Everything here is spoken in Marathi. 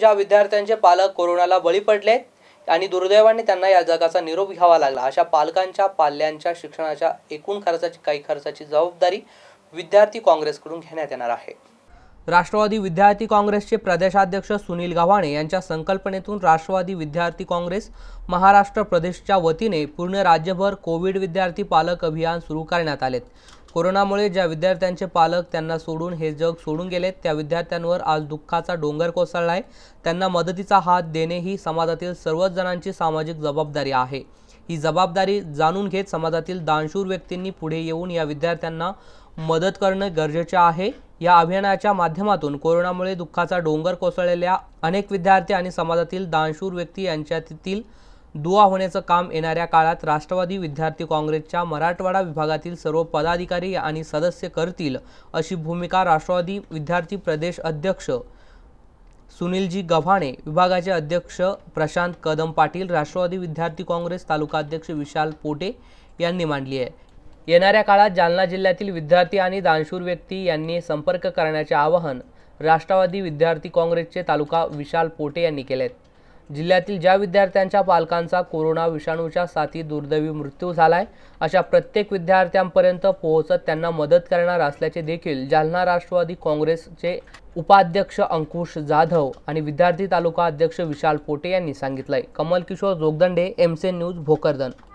ज्या विद्यार्थ्यांचे पालक कोरोनाला बळी पडले आणि दुर्दैवाने त्यांना या जगाचा निरोप घ्यावा लागला अशा पालकांच्या पाल्यांच्या शिक्षणाच्या एकूण खर्चाची काही खर्चाची जबाबदारी विद्यार्थी काँग्रेसकडून घेण्यात येणार आहे राष्ट्रवादी विद्यार्थी काँग्रेसचे प्रदेशाध्यक्ष सुनील गव्हाणे यांच्या संकल्पनेतून राष्ट्रवादी विद्यार्थी काँग्रेस महाराष्ट्र प्रदेशच्या वतीने पूर्ण राज्यभर कोविड विद्यार्थी पालक अभियान सुरू करण्यात आले कोरोनामुळे ज्या विद्यार्थ्यांचे पालक त्यांना सोडून हे जग सोडून गेलेत त्या विद्यार्थ्यांवर आज दुःखाचा डोंगर कोसळला आहे त्यांना मदतीचा हात देणे ही समाजातील सर्वच जणांची सामाजिक जबाबदारी आहे ही जबाबदारी जाणून घेत समाजातील दानशूर व्यक्तींनी पुढे येऊन या विद्यार्थ्यांना मदत करणं गरजेचे आहे या अभियानाच्या माध्यमातून कोरोनामुळे दुःखाचा डोंगर कोसळलेल्या अनेक विद्यार्थी आणि समाजातील दानशूर व्यक्ती यांच्यातील दुआ होण्याचं काम येणाऱ्या काळात राष्ट्रवादी विद्यार्थी काँग्रेसच्या मराठवाडा विभागातील सर्व पदाधिकारी आणि सदस्य करतील अशी भूमिका राष्ट्रवादी विद्यार्थी प्रदेश अध्यक्ष सुनीलजी गव्हाणे विभागाचे अध्यक्ष प्रशांत कदम पाटील राष्ट्रवादी विद्यार्थी काँग्रेस तालुका अध्यक्ष विशाल पोटे यांनी मांडली आहे येणाऱ्या काळात जालना जिल्ह्यातील विद्यार्थी आणि दानशूर व्यक्ती यांनी संपर्क करण्याचे आवाहन राष्ट्रवादी विद्यार्थी काँग्रेसचे तालुका विशाल पोटे यांनी केले आहेत जिल्ह्यातील ज्या विद्यार्थ्यांच्या पालकांचा कोरोना विषाणूच्या साथी दुर्दैवी मृत्यू झालाय अशा प्रत्येक विद्यार्थ्यांपर्यंत पोहोचत त्यांना मदत करणार असल्याचे देखील जालना राष्ट्रवादी काँग्रेसचे उपाध्यक्ष अंकुश जाधव आणि विद्यार्थी तालुका अध्यक्ष विशाल पोटे यांनी सांगितलंय कमल किशोर जोगदंडे एमसे न्यूज भोकरदन